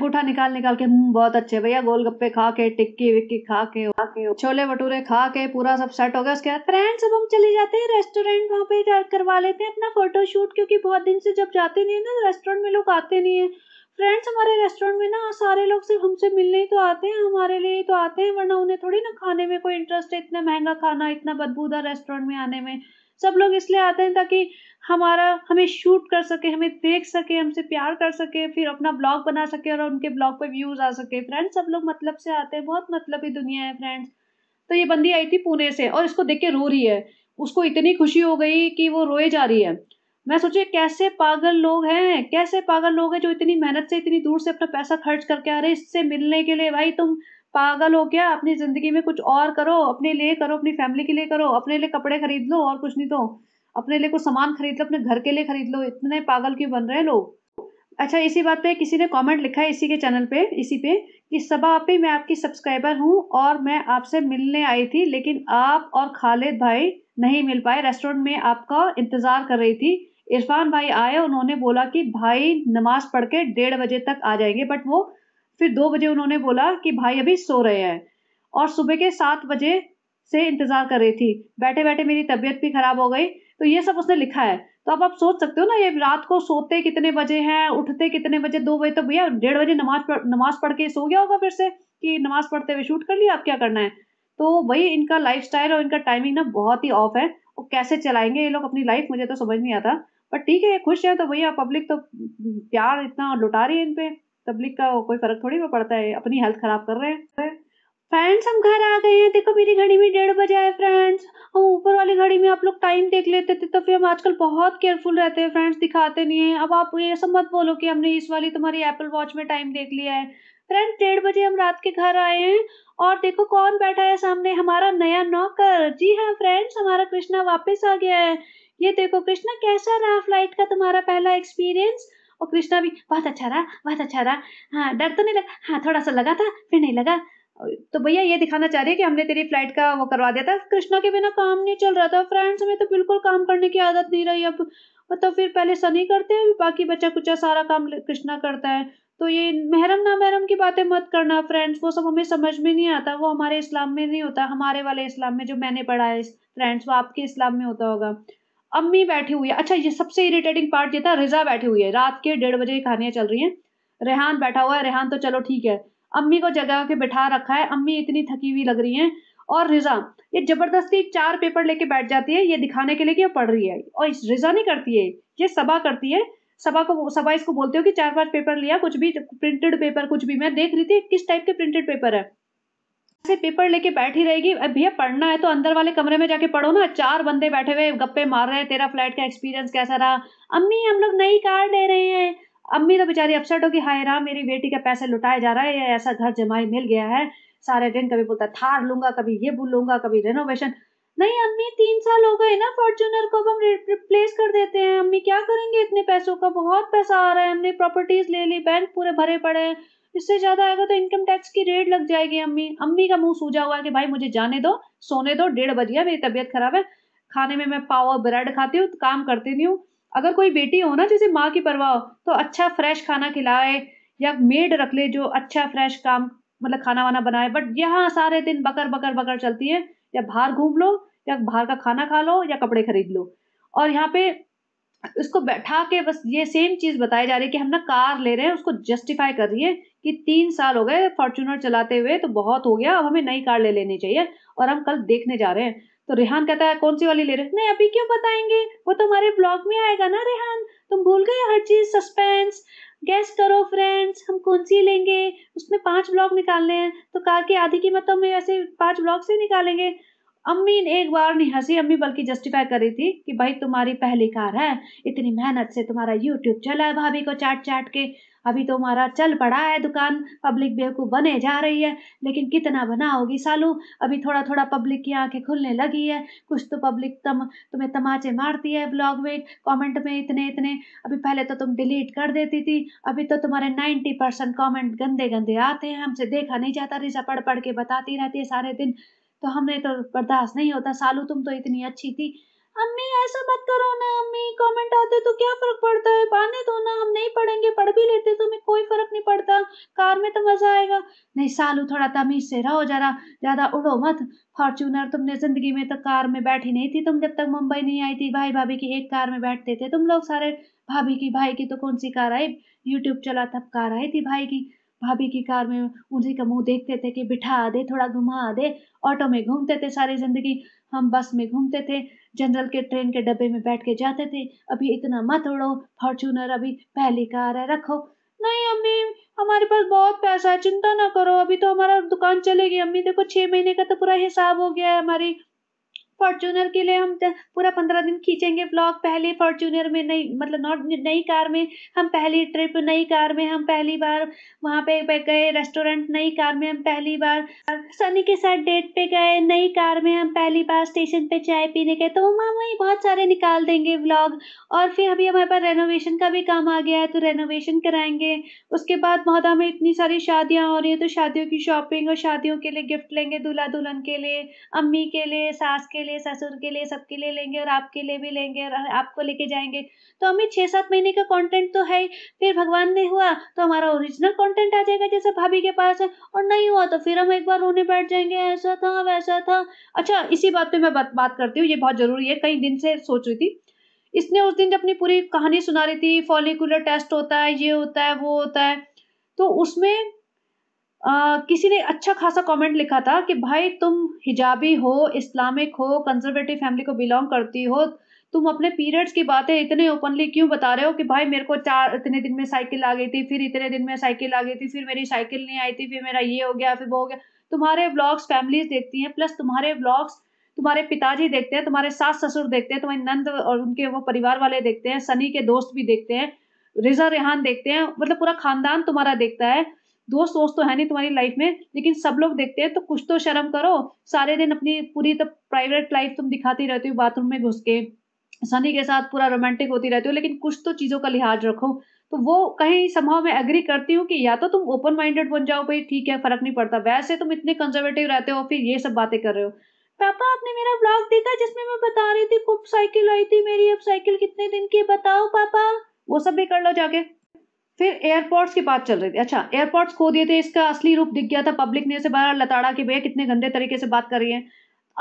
गुठा निकाल निकाल के हम्म, बहुत अच्छे भैया गोलगप्पे खा के टिक्की विक्की खा के खा के छोले भटूरे खा के पूरा सब सेट हो गया उसके बाद फ्रेंड्स अब हम चले जाते हैं रेस्टोरेंट वहाँ पे करवा लेते हैं अपना फोटो शूट क्योंकि बहुत दिन से जब जाते नहीं है ना रेस्टोरेंट तो में लोग आते नहीं है फ्रेंड्स हमारे रेस्टोरेंट में ना सारे लोग सिर्फ हमसे मिलने ही तो आते हैं हमारे लिए ही तो आते हैं वरना उन्हें थोड़ी ना खाने में कोई इंटरेस्ट है इतना महंगा खाना इतना बदबूदार रेस्टोरेंट में आने में सब लोग इसलिए आते हैं ताकि हमारा हमें शूट कर सके हमें देख सके हमसे प्यार कर सके फिर अपना ब्लॉग बना सके और उनके ब्लॉग पे व्यूज आ सके फ्रेंड्स सब लोग मतलब से आते हैं बहुत मतलब ही दुनिया है फ्रेंड्स तो ये बंदी आई थी पुणे से और इसको देख के रो रही है उसको इतनी खुशी हो गई कि वो रोए जा रही है मैं सोचिए कैसे पागल लोग हैं कैसे पागल लोग हैं जो इतनी मेहनत से इतनी दूर से अपना पैसा खर्च करके आ रहे हैं इससे मिलने के लिए भाई तुम पागल हो क्या अपनी ज़िंदगी में कुछ और करो अपने लिए करो अपनी फैमिली के लिए करो अपने लिए कपड़े खरीद लो और कुछ नहीं तो अपने लिए कुछ सामान खरीद लो अपने घर के लिए खरीद लो इतने पागल क्यों बन रहे लोग अच्छा इसी बात पे किसी ने कमेंट लिखा है इसी के चैनल पे इसी पे कि सबा आपी मैं आपकी सब्सक्राइबर हूँ और मैं आपसे मिलने आई थी लेकिन आप और खालिद भाई नहीं मिल पाए रेस्टोरेंट में आपका इंतज़ार कर रही थी इरफान भाई आए उन्होंने बोला कि भाई नमाज पढ़ के डेढ़ बजे तक आ जाएंगे बट वो फिर दो बजे उन्होंने बोला कि भाई अभी सो रहे हैं और सुबह के सात बजे से इंतज़ार कर रही थी बैठे बैठे मेरी तबीयत भी ख़राब हो गई तो ये सब उसने लिखा है तो अब आप सोच सकते हो ना ये रात को सोते कितने बजे हैं उठते कितने बजे दो बजे तो भैया डेढ़ बजे नमाज पढ़ नमाज पढ़ के सो गया होगा फिर से कि नमाज पढ़ते हुए शूट कर लिया आप क्या करना है तो भाई इनका लाइफ और इनका टाइमिंग ना बहुत ही ऑफ है वो कैसे चलाएंगे ये लोग अपनी लाइफ मुझे तो समझ नहीं आता पर ठीक है खुश है तो भैया पब्लिक तो प्यार इतना लुटा रही है इन पर तबलीग का कोई फर्क थोड़ी ना पड़ता है अपनी हेल्थ खराब कर रहे हैं फ्रेंड्स हम घर आ गए हैं देखो मेरी घड़ी में डेढ़ बजा है फ्रेंड्स हम ऊपर वाली घड़ी में आप लोग टाइम देख लेते थे तो फिर हम आजकल बहुत केयरफुल रहते हैं फ्रेंड्स दिखाते नहीं है अब आप ये सब मत बोलो कि हमने इस वाली तुम्हारी एप्पल वॉच में टाइम देख लिया है फ्रेंड्स डेढ़ बजे हम रात के घर आए हैं और देखो कौन बैठा है सामने हमारा नया नौकर जी हाँ फ्रेंड्स हमारा कृष्णा वापस आ गया है ये देखो कृष्णा कैसा रहा फ्लाइट का तुम्हारा पहला एक्सपीरियंस और कृष्णा भी बहुत अच्छा रहा बहुत अच्छा रहा हाँ डर तो नहीं लगा हाँ थोड़ा सा लगा था फिर नहीं लगा तो भैया ये दिखाना चाह रही है कि हमने तेरी फ्लाइट का वो करवा दिया था कृष्णा के बिना काम नहीं चल रहा था फ्रेंड्स में तो बिल्कुल काम करने की आदत नहीं रही अब मतलब फिर पहले सनी करते हैं बाकी बच्चा कुचा सारा काम कृष्णा करता है तो ये महरम ना महरम की बातें मत करना फ्रेंड्स वो सब हमें समझ में नहीं आता वो हमारे इस्लाम में नहीं होता हमारे वाले इस्लाम में जो मैंने पढ़ा है फ्रेंड्स वो आपके इस्लाम में होता होगा अम्मी बैठी हुई है अच्छा ये सबसे इरिटेटिंग पार्ट ये था रिजा बैठी हुई है रात के डेढ़ बजे कहानियां चल रही हैं रेहान बैठा हुआ है रेहान तो चलो ठीक है अम्मी को जगा के बैठा रखा है अम्मी इतनी थकी हुई लग रही है और रिजा ये जबरदस्ती चार पेपर लेके बैठ जाती है ये दिखाने के लिए कि वो पढ़ रही है और रिजा नहीं करती है ये सभा करती है सभा को सभा इसको बोलते हो कि चार पांच पेपर लिया कुछ भी प्रिंटेड पेपर कुछ भी मैं देख रही थी किस टाइप के प्रिंटेड पेपर है से पेपर लेके बैठी रहेगी भैया पढ़ना है तो अंदर वाले कमरे में जाके पढ़ो ना चार बंदे बैठे हुए गप्पे मार रहे हैं तेरा फ्लाइट का एक्सपीरियंस कैसा रहा अम्मी हम लोग नई कार ले रहे हैं अम्मी तो बेचारी अपसेट होगी हाय राम मेरी बेटी का पैसा लुटाया जा रहा है या ऐसा घर जमाई मिल गया है सारे दिन कभी बोलता थार लूंगा कभी ये भूल लूंगा कभी रेनोवेशन नहीं अम्मी तीन साल हो गए ना फॉर्चुनर को हम रिप्लेस कर देते हैं अम्मी क्या करेंगे इतने पैसों का बहुत पैसा आ रहा है हमने प्रॉपर्टीज ले ली बैंक पूरे भरे पड़े हैं इससे ज्यादा आएगा तो इनकम टैक्स की रेड लग जाएगी अम्मी अम्मी का मुंह सूझा हुआ है कि भाई मुझे जाने दो सोने दो डेढ़ बज गया मेरी तबियत खराब है खाने में मैं पाव और ब्रेड खाती हूँ काम करती नहीं हूँ अगर कोई बेटी हो ना जैसे माँ की परवाह हो तो अच्छा फ्रेश खाना खिलाए या मेड रख ले जो अच्छा फ्रेश काम मतलब खाना वाना बनाए बट यहाँ सारे दिन बकर बकर बकर चलती है या बाहर घूम लो या बाहर का खाना खा लो या कपड़े खरीद लो और यहाँ पे उसको बैठा के बस ये सेम चीज बताई जा रही है कि हम ना कार ले रहे हैं उसको जस्टिफाई कर रही है कि तीन साल हो गए फॉर्चूनर चलाते हुए तो बहुत हो गया अब हमें नई कार ले लेनी चाहिए और हम कल देखने जा रहे हैं तो रेहान कहता है कौन सी वाली ले रहे नहीं अभी क्यों बताएंगे वो तो हमारे ब्लॉग में आएगा ना रेहान तुम भूल गए हर चीज सस्पेंस गैस करो फ्रेंड्स हम कौन सी लेंगे उसमें पांच ब्लॉग निकालने हैं तो कार की आधी कीमत तो हम ऐसे पांच ब्लॉग से निकालेंगे अम्मी ने एक बार नहीं हंसी अम्मी बल्कि जस्टिफाई करी थी कि भाई तुम्हारी पहली कार है इतनी मेहनत से तुम्हारा यूट्यूब चला है भाभी को चाट चाट के अभी तो हमारा चल पड़ा है दुकान पब्लिक बेवकूफ़ बने जा रही है लेकिन कितना बना होगी सालू अभी थोड़ा थोड़ा पब्लिक की आंखें खुलने लगी है कुछ तो पब्लिक तम तुम्हें तमाचे मारती है ब्लॉग में कमेंट में इतने इतने अभी पहले तो तुम डिलीट कर देती थी अभी तो तुम्हारे नाइन्टी परसेंट कॉमेंट गंदे गंदे आते हैं हमसे देखा नहीं जाता रिजा पढ़ पढ़ के बताती रहती है सारे दिन तो हमें तो बर्दाश्त नहीं होता सालू तुम तो इतनी अच्छी थी अम्मी ऐसा मत करो ना अम्मी कमेंट आते तो क्या फर्क पड़ता है पाने तो ना हम नहीं पढ़ेंगे पढ़ भी लेते तो हमें कोई फर्क नहीं पड़ता कार में तो मजा आएगा नहीं सालू थोड़ा तमीज से रहो जरा ज्यादा उड़ो मत फॉर्चूनर तुमने जिंदगी में तो कार में बैठी नहीं थी तुम जब तक मुंबई नहीं आई थी भाई भाभी की एक कार में बैठते थे तुम लोग सारे भाभी की भाई की तो कौन सी कार आई यूट्यूब चला तब कार आई थी भाई की भाभी की कार में उन्हीं का मुंह देखते थे कि बिठा दे थोड़ा घुमा दे ऑटो में घूमते थे सारी जिंदगी हम बस में घूमते थे जनरल के ट्रेन के डब्बे में बैठ के जाते थे अभी इतना मत उड़ो फॉर्चूनर अभी पहली कार है रखो नहीं अम्मी हमारे पास बहुत पैसा है चिंता ना करो अभी तो हमारा दुकान चलेगी अम्मी देखो छह महीने का तो पूरा हिसाब हो गया है हमारी फॉर्चूनर के लिए हम पूरा पंद्रह दिन खींचेंगे ब्लॉग पहले फॉर्चूनर में नई मतलब नॉट नई कार में हम पहली ट्रिप नई कार में हम पहली बार वहाँ पे गए रेस्टोरेंट नई कार में हम पहली बार सनी के साथ डेट पे गए नई कार में हम पहली बार स्टेशन पे चाय पीने गए तो हम वहीं बहुत सारे निकाल देंगे व्लॉग और फिर अभी हमारे पास रेनोवेशन का भी काम आ गया है तो रेनोवेशन कराएंगे उसके बाद महोदा में इतनी सारी शादियाँ हो रही हैं तो शादियों की शॉपिंग और शादियों के लिए गिफ्ट लेंगे दूल्हा दुल्हन के लिए अम्मी के लिए सास के लिए ससुर के लिए सबके लिए लेंगे और आपके लिए भी लेंगे और आपको लेके जाएंगे तो अमित छः सात महीने का कंटेंट तो है फिर भगवान ने हुआ तो हमारा ओरिजिनल कंटेंट आ जाएगा जैसे भाभी के पास है और नहीं हुआ तो फिर हम एक बार रोने बैठ जाएंगे ऐसा था वैसा था अच्छा इसी बात पर मैं बात, बात करती हूँ ये बहुत ज़रूरी है कई दिन से सोच रही थी इसने उस दिन जब अपनी पूरी कहानी सुना रही थी फॉलिकुलर टेस्ट होता है ये होता है वो होता है तो उसमें किसी ने अच्छा खासा कमेंट लिखा था कि भाई तुम हिजाबी हो इस्लामिक हो कंजर्वेटिव फैमिली को बिलोंग करती हो तुम अपने पीरियड्स की बातें इतने ओपनली क्यों बता रहे हो कि भाई मेरे को चार इतने दिन में साइकिल आ गई थी फिर इतने दिन में साइकिल आ गई थी फिर मेरी साइकिल नहीं आई थी फिर मेरा ये हो गया फिर वो हो गया तुम्हारे ब्लॉग्स फैमिलीज देखती हैं प्लस तुम्हारे ब्लॉग्स तुम्हारे पिताजी देखते हैं तुम्हारे सास ससुर देखते हैं तुम्हारे नंद और उनके वो परिवार वाले देखते हैं सनी के दोस्त भी देखते हैं रिजा रेहान देखते हैं मतलब पूरा खानदान तुम्हारा देखता है दोस्त दोस्त तो है नहीं तुम्हारी लाइफ में लेकिन सब लोग देखते हैं तो कुछ तो शर्म करो सारे दिन अपनी पूरी तब प्राइवेट लाइफ तुम दिखाती रहती हो बाथरूम में घुस के सनी के साथ पूरा रोमांटिक होती रहती हो लेकिन कुछ तो चीज़ों का लिहाज रखो तो वो कहीं समाव मैं एग्री करती हूँ कि या तो तुम ओपन माइंडेड बन जाओ भाई ठीक है फर्क नहीं पड़ता वैसे तुम इतने कंजर्वेटिव रहते हो फिर ये सब बातें कर रहे हो पापा आपने मेरा ब्लॉग देखा जिसमें मैं बता रही थी खूब साइकिल आई थी मेरी अब साइकिल कितने दिन की बताओ पापा वो सब भी कर लो जाके फिर एयरपोर्ट्स की बात चल रही थी अच्छा एयरपोर्ट्स खो दिए थे इसका असली रूप दिख गया था पब्लिक ने इसे बाहर लताड़ा कि भैया कितने गंदे तरीके से बात कर रही है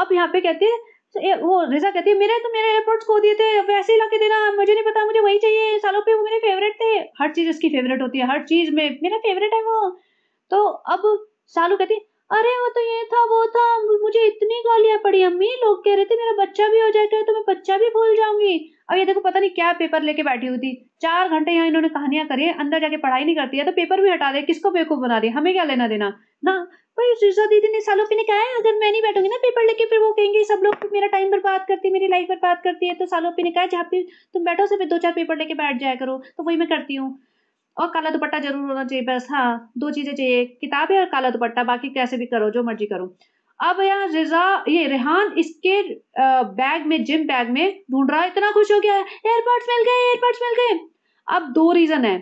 अब यहाँ पे कहती है तो वो रिजा कहती है मेरे तो मेरे एयरपोर्ट्स खो दिए थे वैसे ही लाके देना मुझे नहीं पता मुझे वही चाहिए सालों पे वो मेरे फेवरेट थे हर चीज़ इसकी फेवरेट होती है हर चीज़ में मेरा फेवरेट है वो तो अब सालू कहती अरे वो तो ये था वो था मुझे इतनी गालियां पड़ी अम्मी लोग कह रहे थे मेरा बच्चा भी हो जाएगा तो मैं बच्चा भी भूल जाऊंगी अब ये देखो पता नहीं क्या पेपर लेके बैठी हुई थी चार घंटे यहाँ इन्होंने कहानियां करी अंदर जाके पढ़ाई नहीं करती है तो पेपर भी हटा दे किसको बेवकूफ बना दे हमें क्या लेना देना ना भाई रिजा दीदी ने सालों पर कहा है अगर मैं नहीं बैठूंगी ना पेपर लेके फिर वो कहेंगे सब लोग मेरा टाइम पर बात करती है मेरी लाइफ पर बात करती है तो सालों पर ने कहा जहाँ पे तुम बैठो सिर्फ दो चार पेपर लेके बैठ जाया करो तो वही मैं करती हूँ और काला दुपट्टा जरूर होना चाहिए बस हाँ दो चीज़ें चाहिए किताबें और काला दुपट्टा बाकी कैसे भी करो जो मर्जी करो अब यहाँ रिजा ये रेहान इसके बैग में जिम बैग में ढूंढ रहा है इतना खुश हो गया है एयरपोर्ट्स मिल गए एयरपोर्ट्स मिल गए अब दो रीज़न है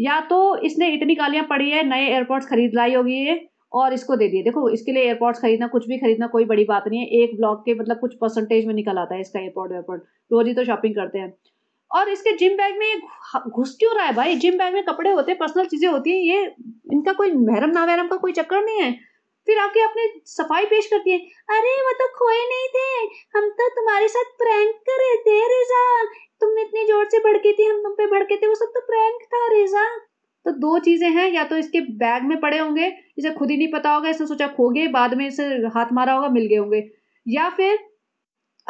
या तो इसने इतनी गालियां पड़ी है नए एयरपोर्ट्स खरीद लाई होगी ये और इसको दे दिए देखो इसके लिए एयरपोर्ट्स खरीदना कुछ भी खरीदना कोई बड़ी बात नहीं है एक ब्लॉक के मतलब कुछ परसेंटेज में निकल आता है इसका एयरपोर्ट एयरपोर्ट रोज ही तो शॉपिंग करते हैं और इसके जिम बैग में घुस क्यों रहा है भाई जिम बैग में कपड़े होते हैं पर्सनल चीज़ें होती हैं ये इनका कोई महरम ना महरम का कोई चक्कर नहीं है फिर आके अपने सफाई पेश करती है अरे वो तो खोए नहीं थे हम तो तुम्हारे साथ प्रैंक कर रहे थे रेजा तुम इतने जोर से भड़के थे हम तुम पे भड़के थे वो सब तो प्रैंक था रेजा तो दो चीज़ें हैं या तो इसके बैग में पड़े होंगे इसे खुद ही नहीं पता होगा इसने सोचा खो गए बाद में इसे हाथ मारा होगा मिल गए होंगे या फिर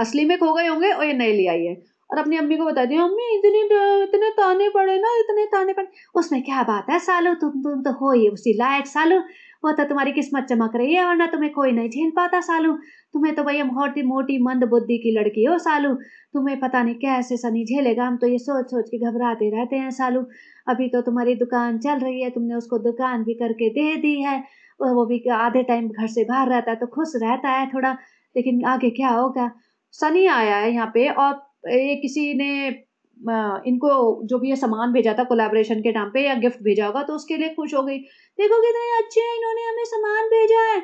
असली में खो गए होंगे और ये नए ले आई है और अपनी अम्मी को बता दी अम्मी इतनी इतने ताने पड़े ना इतने ताने पड़े उसमें क्या बात है सालो तुम तुम तो हो ही उसी लायक सालो वो तो तुम्हारी किस्मत चमक रही है वरना तुम्हें कोई नहीं झेल पाता सालू तुम्हें तो भैया मोटी मोटी मंद बुद्धि की लड़की हो सालू तुम्हें पता नहीं कैसे सनी झेलेगा हम तो ये सोच सोच के घबराते रहते हैं सालू अभी तो तुम्हारी दुकान चल रही है तुमने उसको दुकान भी करके दे दी है वो भी आधे टाइम घर से बाहर रहता है तो खुश रहता है थोड़ा लेकिन आगे क्या होगा सनी आया है यहाँ पे और ये किसी ने इनको जो भी ये सामान भेजा था कोलैबोरेशन के नाम पे या गिफ्ट भेजा होगा तो उसके लिए खुश हो गई देखो कितने अच्छे हैं इन्होंने हमें सामान भेजा है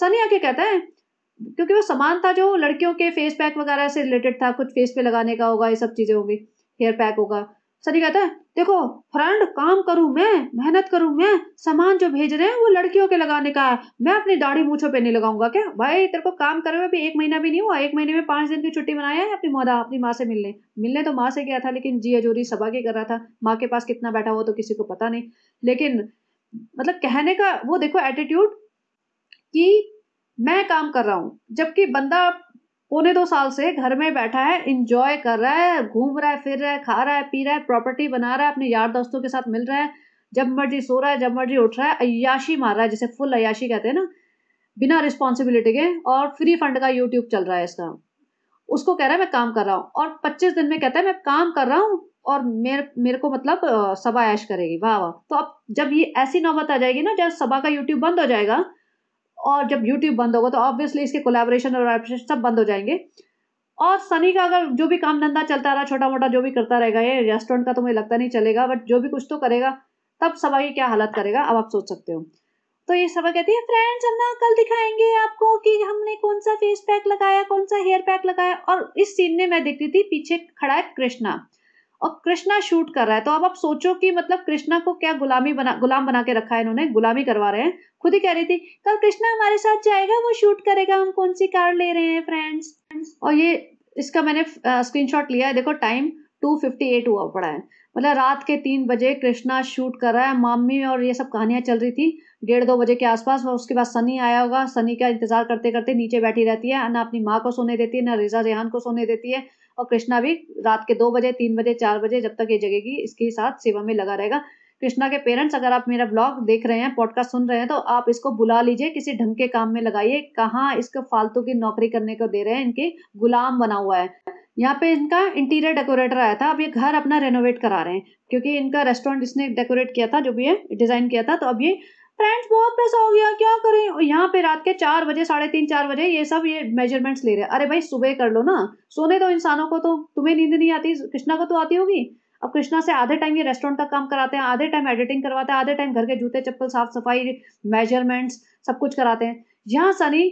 सनी आके कहता है क्योंकि वो सामान था जो लड़कियों के फेस पैक वगैरह से रिलेटेड था कुछ फेस पे लगाने का होगा ये सब चीज़ें होगी हेयर पैक होगा सनी कहता है देखो फ्रेंड काम करूं मैं मेहनत करूं मैं सामान जो भेज रहे हैं वो लड़कियों के लगाने का है मैं अपनी दाढ़ी मूछों पे नहीं लगाऊंगा क्या भाई तेरे को काम करे हुए एक महीना भी नहीं हुआ एक महीने में पांच दिन की छुट्टी मनाया है अपनी मोदा अपनी माँ से मिलने मिलने तो माँ से गया था लेकिन जी हजूरी सभा के कर रहा था माँ के पास कितना बैठा हुआ तो किसी को पता नहीं लेकिन मतलब कहने का वो देखो एटीट्यूड कि मैं काम कर रहा हूँ जबकि बंदा पौने दो साल से घर में बैठा है इंजॉय कर रहा है घूम रहा है फिर रहा है खा रहा है पी रहा है प्रॉपर्टी बना रहा है अपने यार दोस्तों के साथ मिल रहा है जब मर्जी सो रहा है जब मर्जी उठ रहा है अयाशी मार रहा है जिसे फुल अयाशी कहते हैं ना बिना रिस्पॉन्सिबिलिटी के और फ्री फंड का यूट्यूब चल रहा है इसका उसको कह रहा है मैं काम कर रहा हूँ और पच्चीस दिन में कहता है मैं काम कर रहा हूँ और मेरे मेरे को मतलब सभा ऐश करेगी वाह वाह तो अब जब ये ऐसी नौबत आ जाएगी ना जब सभा का यूट्यूब बंद हो जाएगा और जब यूट्यूब बंद होगा तो ऑब्वियसली इसके कोलेबोरेशन और सब बंद हो जाएंगे और सनी का अगर जो भी काम धंधा चलता रहा छोटा मोटा जो भी करता रहेगा ये रेस्टोरेंट का तो मुझे लगता नहीं चलेगा बट जो भी कुछ तो करेगा तब सभा की क्या हालत करेगा अब आप सोच सकते हो तो ये सभा कहती है फ्रेंड्स हम ना कल दिखाएंगे आपको कि हमने कौन सा फेस पैक लगाया कौन सा हेयर पैक लगाया और इस सीन में मैं देखती थी पीछे खड़ा है कृष्णा और कृष्णा शूट कर रहा है तो अब आप सोचो कि मतलब कृष्णा को क्या गुलामी बना गुलाम बना के रखा है इन्होंने गुलामी करवा रहे हैं खुद ही कह रही थी कल कृष्णा हमारे साथ जाएगा वो शूट करेगा हम कौन सी कार ले रहे हैं फ्रेंड्स और ये इसका मैंने शॉट लिया है देखो टाइम टू फिफ्टी एट हुआ पड़ा है मतलब रात के तीन बजे कृष्णा शूट कर रहा है मामी और ये सब कहानियां चल रही थी डेढ़ दो बजे के आसपास और उसके बाद सनी आया होगा सनी का इंतजार करते करते नीचे बैठी रहती है ना अपनी माँ को सोने देती है ना रिजा रेहान को सोने देती है और कृष्णा भी रात के दो बजे तीन बजे चार बजे जब तक ये जगेगी इसके साथ सेवा में लगा रहेगा कृष्णा के पेरेंट्स अगर आप मेरा ब्लॉग देख रहे हैं पॉडकास्ट सुन रहे हैं तो आप इसको बुला लीजिए किसी ढंग के काम में लगाइए कहाँ इसको फालतू की नौकरी करने को दे रहे हैं इनके गुलाम बना हुआ है यहाँ पे इनका इंटीरियर डेकोरेटर आया था अब ये घर अपना रेनोवेट करा रहे हैं क्योंकि इनका रेस्टोरेंट इसने डेकोरेट किया था जो भी है डिजाइन किया था तो अब ये फ्रेंड्स बहुत पैसा हो गया क्या करें और यहाँ पे रात के चार बजे साढ़े तीन चार बजे ये सब ये मेजरमेंट्स ले रहे हैं अरे भाई सुबह कर लो ना सोने दो इंसानों को तो तुम्हें नींद नहीं आती कृष्णा को तो आती होगी अब कृष्णा से आधे टाइम ये रेस्टोरेंट का काम कराते हैं आधे टाइम एडिटिंग करवाते हैं आधे टाइम घर के जूते चप्पल साफ सफाई मेजरमेंट्स सब कुछ कराते हैं यहाँ सनी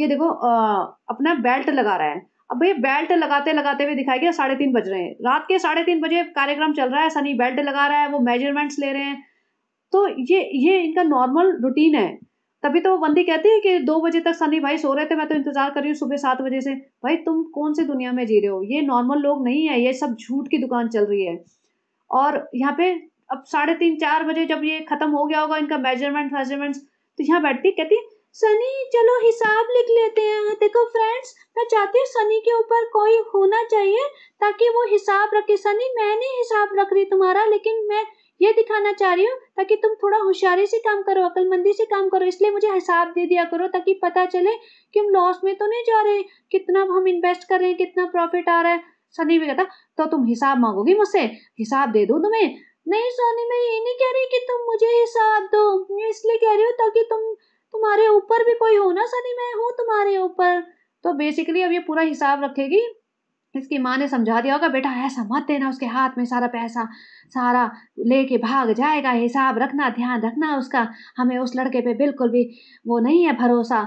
ये देखो आ, अपना बेल्ट लगा रहा है अब ये बेल्ट लगाते लगाते हुए दिखाई गया साढ़े तीन बज रहे हैं रात के साढ़े तीन बजे कार्यक्रम चल रहा है सनी बेल्ट लगा रहा है वो मेजरमेंट्स ले रहे हैं तो ये ये इनका नॉर्मल रूटीन है तभी तो वो बंदी कहती है कि दो बजे तक सनी भाई सो रहे थे मैं तो इंतजार कर रही हूँ सुबह सात बजे से भाई तुम कौन से दुनिया में जी रहे हो ये नॉर्मल लोग नहीं है ये सब झूठ की दुकान चल रही है और यहाँ पे अब साढ़े तीन चार बजे जब ये खत्म हो गया होगा इनका मेजरमेंट वेजरमेंट तो यहाँ बैठती कहती सनी चलो हिसाब लिख लेते हैं देखो फ्रेंड्स मैं चाहती हूँ सनी के ऊपर कोई होना चाहिए ताकि वो हिसाब रखे सनी मैं नहीं हिसाब रख रही तुम्हारा लेकिन मैं ये दिखाना चाह रही हूँ ताकि तुम थोड़ा होशियारी से काम करो अकलमंदी से काम करो इसलिए मुझे हिसाब दे दिया करो ताकि पता चले कि हम लॉस में तो नहीं जा रहे कितना हम इन्वेस्ट कर रहे हैं कितना प्रॉफिट आ रहा है सनी भी कहता तो तुम हिसाब मांगोगी मुझसे हिसाब दे दो तुम्हें नहीं सोनी मैं ये नहीं कह रही कि तुम मुझे हिसाब दो मैं इसलिए कह रही हूँ ताकि तुम तुम्हारे ऊपर भी कोई हो ना सनी मैं हूँ तुम्हारे ऊपर तो बेसिकली अब ये पूरा हिसाब रखेगी इसकी माँ ने समझा दिया होगा बेटा ऐसा मत देना उसके हाथ में सारा पैसा सारा लेके भाग जाएगा हिसाब रखना ध्यान रखना उसका हमें उस लड़के पे बिल्कुल भी वो नहीं है भरोसा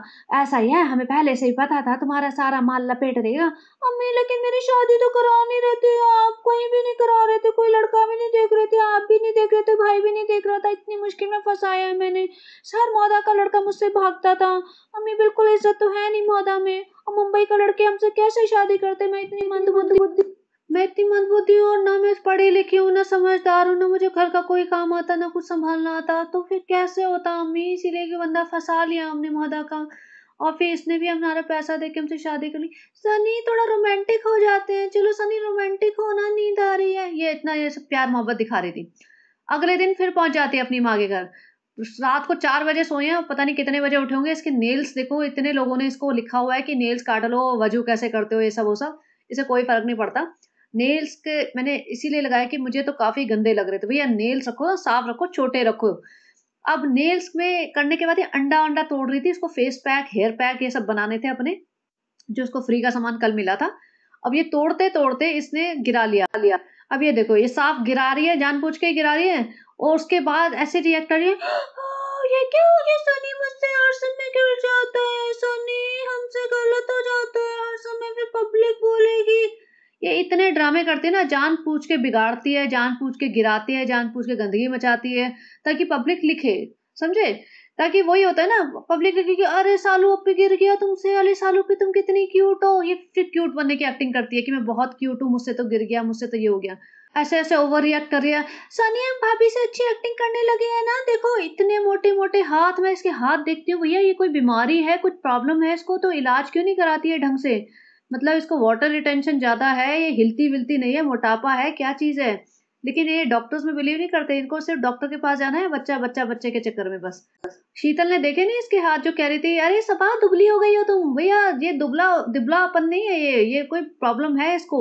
ऐसा ही है हमें पहले से ही पता था तुम्हारा सारा माल लपेट देगा अम्मी लेकिन मेरी शादी तो करा नहीं रहती आप कहीं भी नहीं करा रहे थे कोई लड़का भी नहीं देख रहे थे आप भी नहीं देख रहे थे भाई भी नहीं देख रहा था इतनी मुश्किल में फंसाया है मैंने सर मौदा का लड़का मुझसे भागता था अम्मी बिल्कुल इज्जत तो है नहीं मौदा में और मुंबई का लड़के हमसे कैसे शादी करते मैं इतनी मंदबुद्धि मैं इतनी मंदबुद्धि और ना मैं पढ़ी लिखी हूँ ना समझदार हूँ ना मुझे घर का कोई काम आता ना कुछ संभालना आता तो फिर कैसे होता अम्मी इसीलिए कि बंदा फंसा लिया हमने महोदा का और फिर इसने भी हमारा पैसा दे के हमसे शादी कर ली सनी थोड़ा रोमांटिक हो जाते हैं चलो सनी रोमांटिक होना नींद आ रही है ये इतना ये सब प्यार मोहब्बत दिखा रही थी अगले दिन फिर पहुंच जाती है अपनी माँ के घर रात को चार बजे सोए हैं पता नहीं कितने बजे उठे होंगे इसके नेल्स देखो इतने लोगों ने इसको लिखा हुआ है कि नेल्स काट लो वजू कैसे करते हो ये सब वो सब इसे कोई फ़र्क नहीं पड़ता नेल्स के मैंने इसीलिए लगाया कि मुझे तो काफ़ी गंदे लग रहे थे भैया नेल्स रखो साफ रखो छोटे रखो अब नेल्स में करने के बाद ये अंडा अंडा तोड़ रही थी इसको फेस पैक हेयर पैक ये सब बनाने थे अपने जो उसको फ्री का सामान कल मिला था अब ये तोड़ते तोड़ते इसने गिरा लिया लिया अब ये देखो ये साफ गिरा रही है जानबूझ के गिरा रही है और उसके बाद ऐसे रिएक्ट कर रही है ये क्या हो गया सनी मुझसे हर समय गिर जाता है सनी हमसे गलत हो जाता है हर समय फिर पब्लिक बोलेगी ये इतने ड्रामे करती है ना जान पूछ के बिगाड़ती है जान पूछ के गिराती है जान पूछ के गंदगी मचाती है ताकि पब्लिक लिखे समझे ताकि वही होता है ना पब्लिक लिखे कि अरे सालू अब गिर गया तुमसे अरे सालू पे तुम कितनी क्यूट हो ये फिर क्यूट बनने की एक्टिंग करती है कि मैं बहुत क्यूट हूँ मुझसे तो गिर गया मुझसे तो ये हो गया ऐसे ऐसे ओवर रिएक्ट कर रही है सनी हम भाभी से अच्छी एक्टिंग करने लगे हैं ना देखो इतने मोटे मोटे हाथ मैं इसके हाथ देखती हूँ भैया ये कोई बीमारी है कुछ प्रॉब्लम है इसको तो इलाज क्यों नहीं कराती है ढंग से मतलब इसको वाटर रिटेंशन ज़्यादा है ये हिलती विलती नहीं है मोटापा है क्या चीज़ है लेकिन ये डॉक्टर्स में बिलीव नहीं करते इनको सिर्फ डॉक्टर के पास जाना है बच्चा बच्चा बच्चे के चक्कर में बस शीतल ने देखे नहीं इसके हाथ जो कह रही थी अरे सपा दुबली हो गई हो तुम भैया ये दुबला दुबला अपन नहीं है ये ये कोई प्रॉब्लम है इसको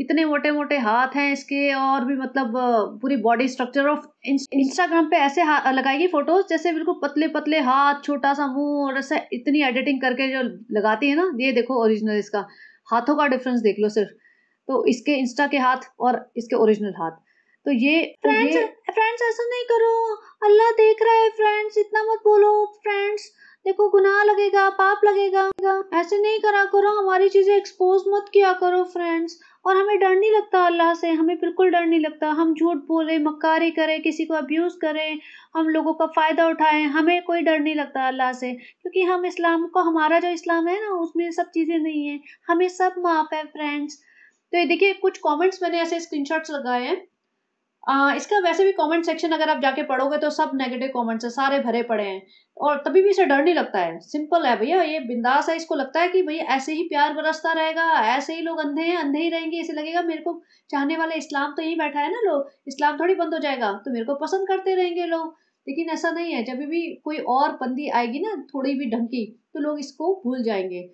इतने मोटे मोटे हाथ हैं इसके और भी मतलब पूरी बॉडी स्ट्रक्चर ऑफ इंस्टाग्राम पे ऐसे लगाएगी फोटोज जैसे बिल्कुल पतले पतले हाथ छोटा सा मुंह और ऐसे इतनी एडिटिंग करके जो लगाती है ना ये देखो ओरिजिनल इसका हाथों का डिफरेंस देख लो सिर्फ तो इसके इंस्टा के हाथ और इसके ओरिजिनल हाथ तो ये फ्रेंड्स फ्रेंड्स ऐसा नहीं करो अल्लाह देख रहा है फ्रेंड्स इतना मत बोलो फ्रेंड्स देखो गुनाह लगेगा पाप लगेगा ऐसे नहीं करा करो हमारी चीजें एक्सपोज मत किया करो फ्रेंड्स और हमें डर नहीं लगता अल्लाह से हमें बिल्कुल डर नहीं लगता हम झूठ बोलें मक्कारी करें किसी को अब्यूज़ करें हम लोगों का फ़ायदा उठाएं हमें कोई डर नहीं लगता अल्लाह से क्योंकि हम इस्लाम को हमारा जो इस्लाम है ना उसमें सब चीज़ें नहीं हैं हमें सब माफ़ है फ्रेंड्स तो ये देखिए कुछ कमेंट्स मैंने ऐसे स्क्रीनशॉट्स लगाए हैं आ, इसका वैसे भी कमेंट सेक्शन अगर आप जाके पढ़ोगे तो सब नेगेटिव कमेंट्स है सारे भरे पड़े हैं और तभी भी इसे डर नहीं लगता है सिंपल है भैया ये बिंदास है इसको लगता है कि भैया ऐसे ही प्यार बरसता रहेगा ऐसे ही लोग अंधे हैं अंधे ही रहेंगे ऐसे लगेगा मेरे को चाहने वाले इस्लाम तो यही बैठा है ना लोग इस्लाम थोड़ी बंद हो जाएगा तो मेरे को पसंद करते रहेंगे लोग लेकिन ऐसा नहीं है जब भी कोई और बंदी आएगी ना थोड़ी भी ढंकी तो लोग इसको भूल जाएंगे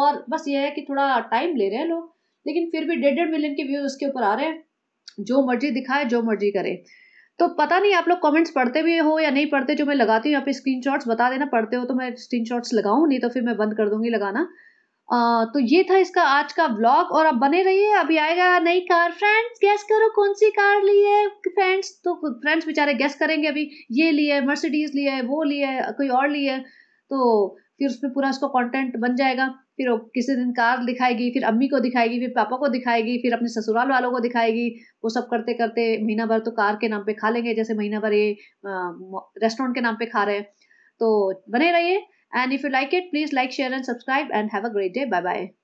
और बस ये है कि थोड़ा टाइम ले रहे हैं लोग लेकिन फिर भी डेढ़ डेढ़ मिलियन के व्यूज उसके ऊपर आ रहे हैं जो मर्जी दिखाए जो मर्जी करे तो पता नहीं आप लोग कमेंट्स पढ़ते भी हो या नहीं पढ़ते जो मैं लगाती हूँ यहाँ पे स्क्रीन बता देना पढ़ते हो तो मैं शॉट्स लगाऊँ नहीं तो फिर मैं बंद कर दूंगी लगाना आ, तो ये था इसका आज का ब्लॉग और आप बने रहिए अभी आएगा नई कार फ्रेंड्स गैस करो कौन सी कार ली है फ्रेंड्स तो फ्रेंड्स बेचारे गैस करेंगे अभी ये लिए मर्सिडीज लिए वो लिए कोई और लिए तो फिर उसमें पूरा उसका कॉन्टेंट बन जाएगा फिर किसी दिन कार दिखाएगी फिर अम्मी को दिखाएगी फिर पापा को दिखाएगी फिर अपने ससुराल वालों को दिखाएगी वो सब करते करते महीना भर तो कार के नाम पे खा लेंगे जैसे महीना भर ये रेस्टोरेंट के नाम पे खा रहे हैं तो बने रहिए and if you like it please like share and subscribe and have a great day bye bye